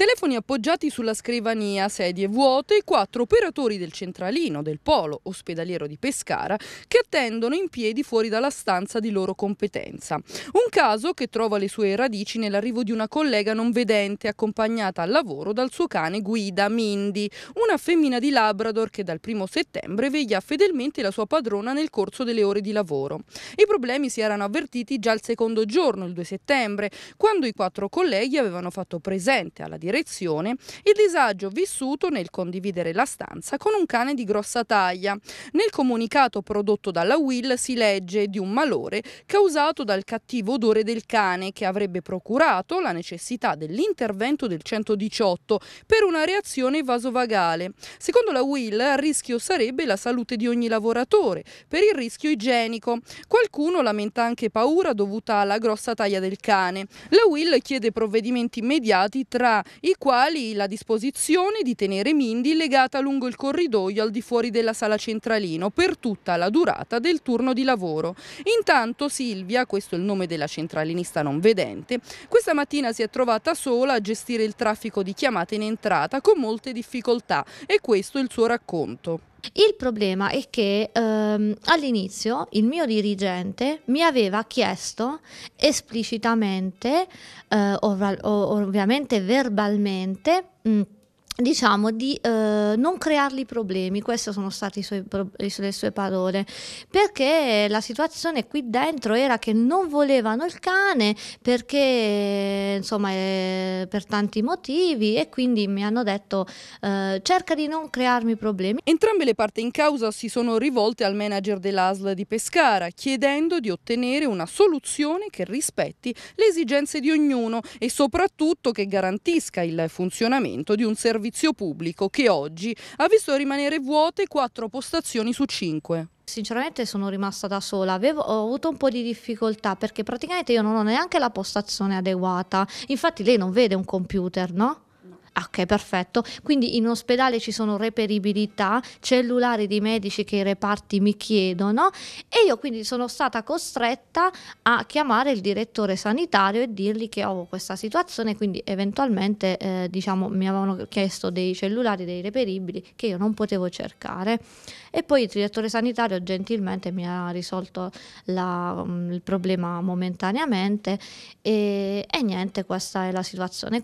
Telefoni appoggiati sulla scrivania, sedie vuote e quattro operatori del centralino del polo ospedaliero di Pescara che attendono in piedi fuori dalla stanza di loro competenza. Un caso che trova le sue radici nell'arrivo di una collega non vedente accompagnata al lavoro dal suo cane guida Mindy, una femmina di Labrador che dal primo settembre veglia fedelmente la sua padrona nel corso delle ore di lavoro. I problemi si erano avvertiti già il secondo giorno, il 2 settembre, quando i quattro colleghi avevano fatto presente alla direzione direzione il disagio vissuto nel condividere la stanza con un cane di grossa taglia. Nel comunicato prodotto dalla Will si legge di un malore causato dal cattivo odore del cane che avrebbe procurato la necessità dell'intervento del 118 per una reazione vasovagale. Secondo la Will a rischio sarebbe la salute di ogni lavoratore per il rischio igienico. Qualcuno lamenta anche paura dovuta alla grossa taglia del cane. La Will chiede provvedimenti immediati tra i quali la disposizione di tenere Mindi legata lungo il corridoio al di fuori della sala centralino per tutta la durata del turno di lavoro. Intanto Silvia, questo è il nome della centralinista non vedente, questa mattina si è trovata sola a gestire il traffico di chiamate in entrata con molte difficoltà e questo è il suo racconto. Il problema è che ehm, all'inizio il mio dirigente mi aveva chiesto esplicitamente, eh, ov- ovviamente verbalmente, mh, mm, diciamo di eh, non creargli problemi, queste sono state suoi, le sue parole, perché la situazione qui dentro era che non volevano il cane perché insomma eh, per tanti motivi e quindi mi hanno detto eh, cerca di non crearmi problemi. Entrambe le parti in causa si sono rivolte al manager dell'ASL di Pescara chiedendo di ottenere una soluzione che rispetti le esigenze di ognuno e soprattutto che garantisca il funzionamento di un servizio servizio pubblico che oggi ha visto rimanere vuote quattro postazioni su cinque sinceramente sono rimasta da sola, Avevo, ho avuto un po' di difficoltà perché praticamente io non ho neanche la postazione adeguata, infatti lei non vede un computer, no? Ah, ok, perfetto. Quindi in ospedale ci sono reperibilità, cellulari di medici che i reparti mi chiedono e io quindi sono stata costretta a chiamare il direttore sanitario e dirgli che ho questa situazione, quindi eventualmente eh, diciamo, mi avevano chiesto dei cellulari, dei reperibili che io non potevo cercare. E poi il direttore sanitario gentilmente mi ha risolto la, mm, il problema momentaneamente e, e niente, questa è la situazione.